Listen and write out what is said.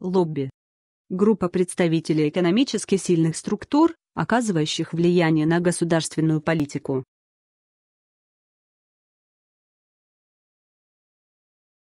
Лобби. Группа представителей экономически сильных структур, оказывающих влияние на государственную политику.